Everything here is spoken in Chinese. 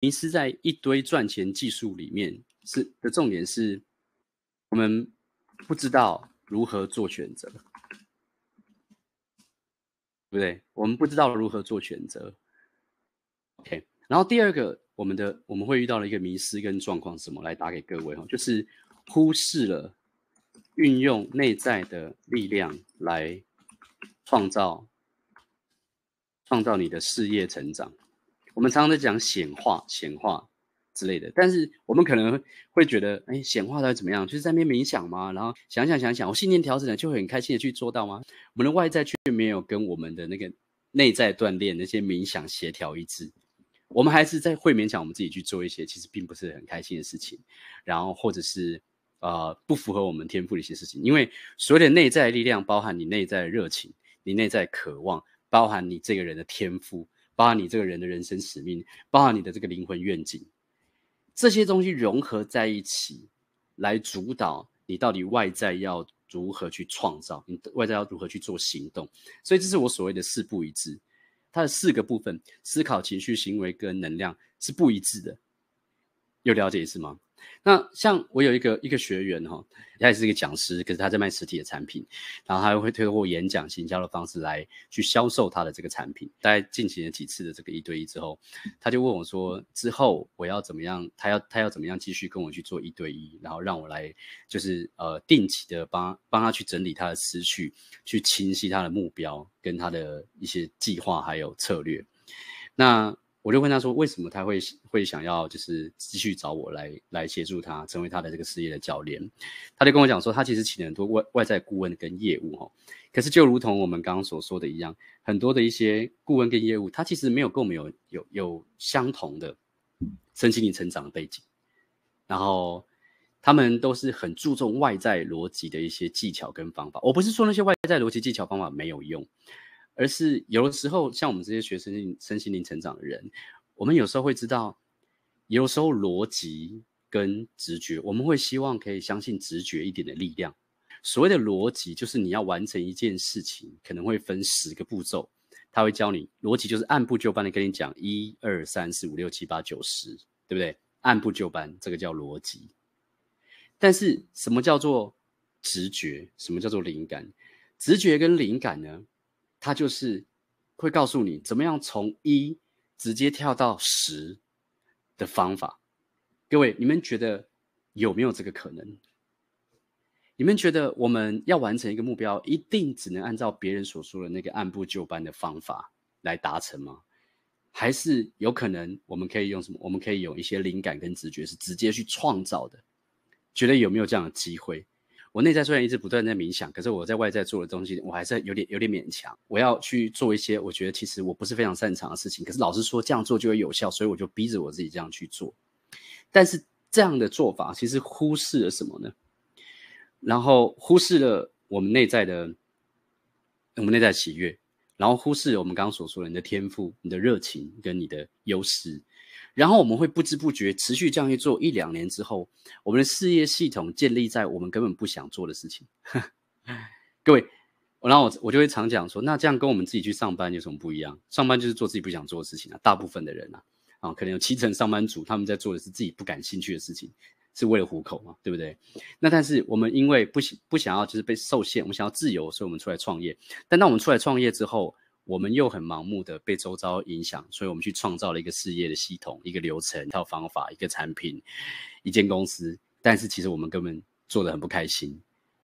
迷失在一堆赚钱技术里面，是的重点是，我们不知道如何做选择，对不对？我们不知道如何做选择。OK，然后第二个，我们的我们会遇到了一个迷失跟状况，什么？来打给各位哈，就是忽视了运用内在的力量来创造、创造你的事业成长。我们常常在讲显化、显化之类的，但是我们可能会觉得，哎，显化到怎么样？就是在那边冥想吗？然后想想想想，我信念调整了，就会很开心的去做到吗？我们的外在却没有跟我们的那个内在锻炼那些冥想协调一致，我们还是在会勉强我们自己去做一些其实并不是很开心的事情，然后或者是呃不符合我们天赋的一些事情，因为所有的内在力量包含你内在的热情、你内在渴望，包含你这个人的天赋。包含你这个人的人生使命，包含你的这个灵魂愿景，这些东西融合在一起，来主导你到底外在要如何去创造，你外在要如何去做行动。所以，这是我所谓的四不一致，它的四个部分：思考、情绪、行为跟能量是不一致的。就了解一次吗？那像我有一个一个学员哈，他也是一个讲师，可是他在卖实体的产品，然后他会透过演讲、行销的方式来去销售他的这个产品。大概进行了几次的这个一对一之后，他就问我说：“之后我要怎么样？他要他要怎么样继续跟我去做一对一？然后让我来就是呃定期的帮帮他去整理他的思绪，去清晰他的目标跟他的一些计划还有策略。”那我就问他说：“为什么他会会想要就是继续找我来来协助他，成为他的这个事业的教练？”他就跟我讲说：“他其实请了很多外外在顾问跟业务哈，可是就如同我们刚刚所说的一样，很多的一些顾问跟业务，他其实没有跟我们有有有相同的身心灵成长的背景，然后他们都是很注重外在逻辑的一些技巧跟方法。我不是说那些外在逻辑技巧方法没有用。”而是有的时候，像我们这些学身身心灵成长的人，我们有时候会知道，有时候逻辑跟直觉，我们会希望可以相信直觉一点的力量。所谓的逻辑，就是你要完成一件事情，可能会分十个步骤，他会教你逻辑，就是按部就班的跟你讲一二三四五六七八九十，对不对？按部就班，这个叫逻辑。但是什么叫做直觉？什么叫做灵感？直觉跟灵感呢？它就是会告诉你怎么样从一直接跳到十的方法。各位，你们觉得有没有这个可能？你们觉得我们要完成一个目标，一定只能按照别人所说的那个按部就班的方法来达成吗？还是有可能我们可以用什么？我们可以有一些灵感跟直觉是直接去创造的？觉得有没有这样的机会？我内在虽然一直不断在冥想，可是我在外在做的东西，我还是有点有点勉强。我要去做一些我觉得其实我不是非常擅长的事情，可是老师说这样做就会有效，所以我就逼着我自己这样去做。但是这样的做法其实忽视了什么呢？然后忽视了我们内在的，我们内在的喜悦，然后忽视我们刚刚所说的你的天赋、你的热情跟你的优势。然后我们会不知不觉持续这样去做一两年之后，我们的事业系统建立在我们根本不想做的事情。各位，然后我我就会常讲说，那这样跟我们自己去上班有什么不一样？上班就是做自己不想做的事情啊，大部分的人啊，啊，可能有七成上班族他们在做的是自己不感兴趣的事情，是为了糊口嘛，对不对？那但是我们因为不不想要就是被受限，我们想要自由，所以我们出来创业。但当我们出来创业之后，我们又很盲目的被周遭影响，所以我们去创造了一个事业的系统、一个流程、一套方法、一个产品、一间公司，但是其实我们根本做的很不开心。